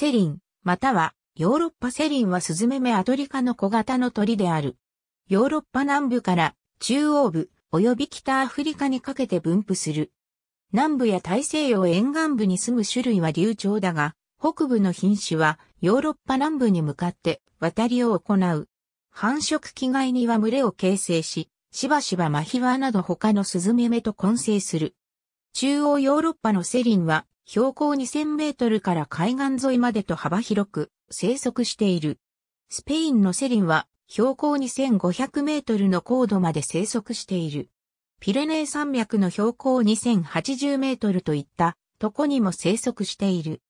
セリン、または、ヨーロッパセリンはスズメメアトリカの小型の鳥である。ヨーロッパ南部から中央部及び北アフリカにかけて分布する。南部や大西洋沿岸部に住む種類は流暢だが、北部の品種はヨーロッパ南部に向かって渡りを行う。繁殖期外には群れを形成し、しばしばマヒワなど他のスズメメと混成する。中央ヨーロッパのセリンは標高2000メートルから海岸沿いまでと幅広く生息している。スペインのセリンは標高2500メートルの高度まで生息している。ピレネー山脈の標高2080メートルといったとこにも生息している。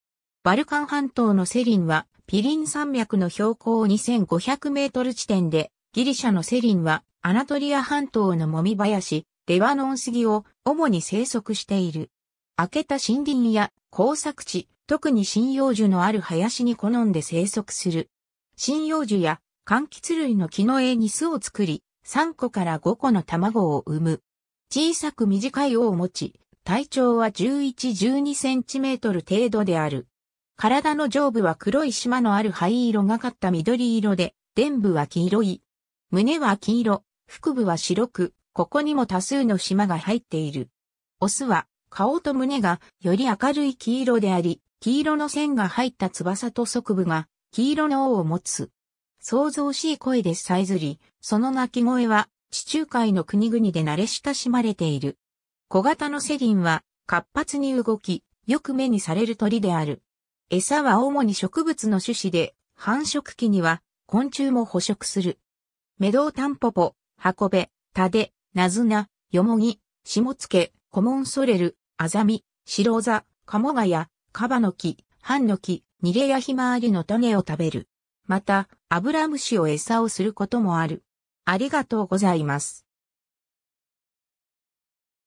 バルカン半島のセリンはピリン山脈の標高2500メートル地点で、ギリシャのセリンはアナトリア半島のモミ林、レワノン杉を主に生息している。明けた森林や耕作地、特に針葉樹のある林に好んで生息する。針葉樹や柑橘類の木の枝に巣を作り、3個から5個の卵を産む。小さく短い尾を持ち、体長は11-12センチメートル程度である。体の上部は黒い島のある灰色がかった緑色で、臀部は黄色い。胸は黄色、腹部は白く、ここにも多数の島が入っている。オスは顔と胸がより明るい黄色であり、黄色の線が入った翼と側部が黄色の尾を持つ。想像しい声でさえずり、その鳴き声は地中海の国々で慣れ親しまれている。小型のセリンは活発に動き、よく目にされる鳥である。餌は主に植物の種子で、繁殖期には昆虫も捕食する。メドウタンポポ、ハコベ、タデ、ナズナ、ヨモギ、シモツケ、コモンソレル、アザミ、白座、カモガヤ、カバノキ、ハンノキ、ニレやヒマワリの種を食べる。また、アブラムシを餌をすることもある。ありがとうございます。